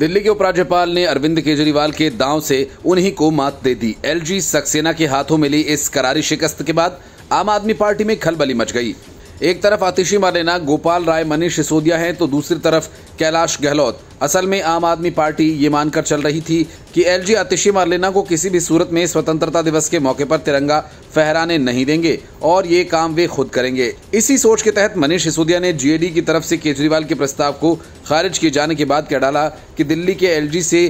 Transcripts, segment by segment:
दिल्ली के उपराज्यपाल ने अरविंद केजरीवाल के दांव से उन्हीं को मात दे दी एलजी सक्सेना के हाथों मिली इस करारी शिकस्त के बाद आम आदमी पार्टी में खलबली मच गई एक तरफ आतिशी मरलेना गोपाल राय मनीष सिसोदिया हैं तो दूसरी तरफ कैलाश गहलोत असल में आम आदमी पार्टी ये मानकर चल रही थी कि एलजी आतिशी मरलेना को किसी भी सूरत में स्वतंत्रता दिवस के मौके पर तिरंगा फहराने नहीं देंगे और ये काम वे खुद करेंगे इसी सोच के तहत मनीष सिसोदिया ने जीएडी की तरफ से केजरीवाल के प्रस्ताव को खारिज किए जाने के बाद कह डाला कि दिल्ली के एलजी से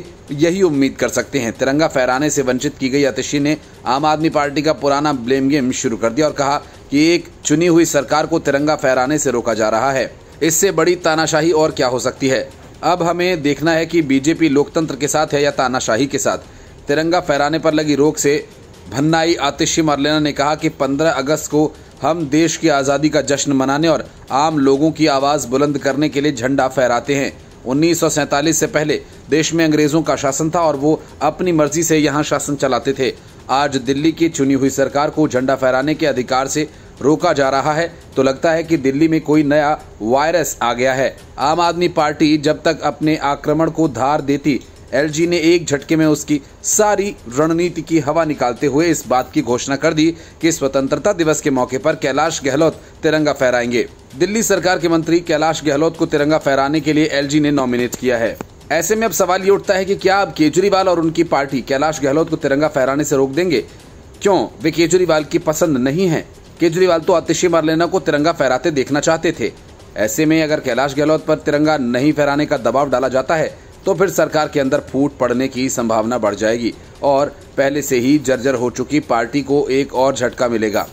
यही उम्मीद कर सकते हैं तिरंगा फहराने से वंचित की गई आतिशी ने आम आदमी पार्टी का पुराना ब्लेम गेम शुरू कर दिया और कहा कि एक चुनी हुई सरकार को तिरंगा फहराने से रोका जा रहा है इससे बड़ी तानाशाही और क्या हो सकती है अब हमें देखना है कि बीजेपी लोकतंत्र के साथ है या तानाशाही के साथ तिरंगा फहराने पर लगी रोक से भन्नाई आतिशी मरलेना ने कहा कि 15 अगस्त को हम देश की आज़ादी का जश्न मनाने और आम लोगों की आवाज़ बुलंद करने के लिए झंडा फहराते हैं उन्नीस से पहले देश में अंग्रेजों का शासन था और वो अपनी मर्जी से यहाँ शासन चलाते थे आज दिल्ली की चुनी हुई सरकार को झंडा फहराने के अधिकार से रोका जा रहा है तो लगता है कि दिल्ली में कोई नया वायरस आ गया है आम आदमी पार्टी जब तक अपने आक्रमण को धार देती एलजी ने एक झटके में उसकी सारी रणनीति की हवा निकालते हुए इस बात की घोषणा कर दी कि स्वतंत्रता दिवस के मौके पर कैलाश गहलोत तिरंगा फहराएंगे दिल्ली सरकार के मंत्री कैलाश गहलोत को तिरंगा फहराने के लिए एलजी ने नॉमिनेट किया है ऐसे में अब सवाल ये उठता है कि क्या अब केजरीवाल और उनकी पार्टी कैलाश गहलोत को तिरंगा फहराने से रोक देंगे क्यों वे केजरीवाल की पसंद नहीं है केजरीवाल तो आतिशी मरलेना को तिरंगा फहराते देखना चाहते थे ऐसे में अगर कैलाश गहलोत पर तिरंगा नहीं फहराने का दबाव डाला जाता है तो फिर सरकार के अंदर फूट पड़ने की संभावना बढ़ जाएगी और पहले से ही जर्जर हो चुकी पार्टी को एक और झटका मिलेगा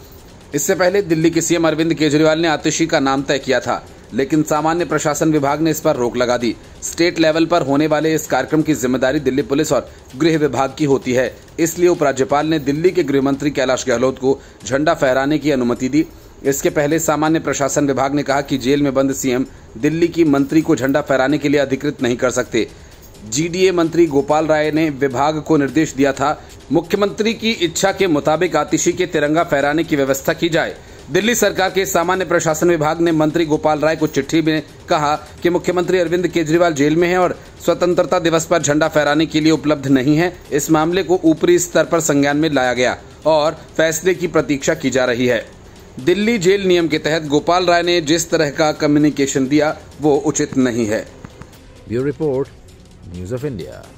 इससे पहले दिल्ली के सीएम अरविंद केजरीवाल ने आतिशी का नाम तय किया था लेकिन सामान्य प्रशासन विभाग ने इस पर रोक लगा दी स्टेट लेवल पर होने वाले इस कार्यक्रम की जिम्मेदारी दिल्ली पुलिस और गृह विभाग की होती है इसलिए उपराज्यपाल ने दिल्ली के गृह मंत्री कैलाश गहलोत को झंडा फहराने की अनुमति दी इसके पहले सामान्य प्रशासन विभाग ने कहा कि जेल में बंद सीएम दिल्ली की मंत्री को झंडा फहराने के लिए अधिकृत नहीं कर सकते जीडीए मंत्री गोपाल राय ने विभाग को निर्देश दिया था मुख्यमंत्री की इच्छा के मुताबिक आतिशी के तिरंगा फहराने की व्यवस्था की जाए दिल्ली सरकार के सामान्य प्रशासन विभाग ने मंत्री गोपाल राय को चिट्ठी में कहा कि मुख्यमंत्री अरविंद केजरीवाल जेल में हैं और स्वतंत्रता दिवस पर झंडा फहराने के लिए उपलब्ध नहीं है इस मामले को ऊपरी स्तर पर संज्ञान में लाया गया और फैसले की प्रतीक्षा की जा रही है दिल्ली जेल नियम के तहत गोपाल राय ने जिस तरह का कम्युनिकेशन दिया वो उचित नहीं है bureau report news of India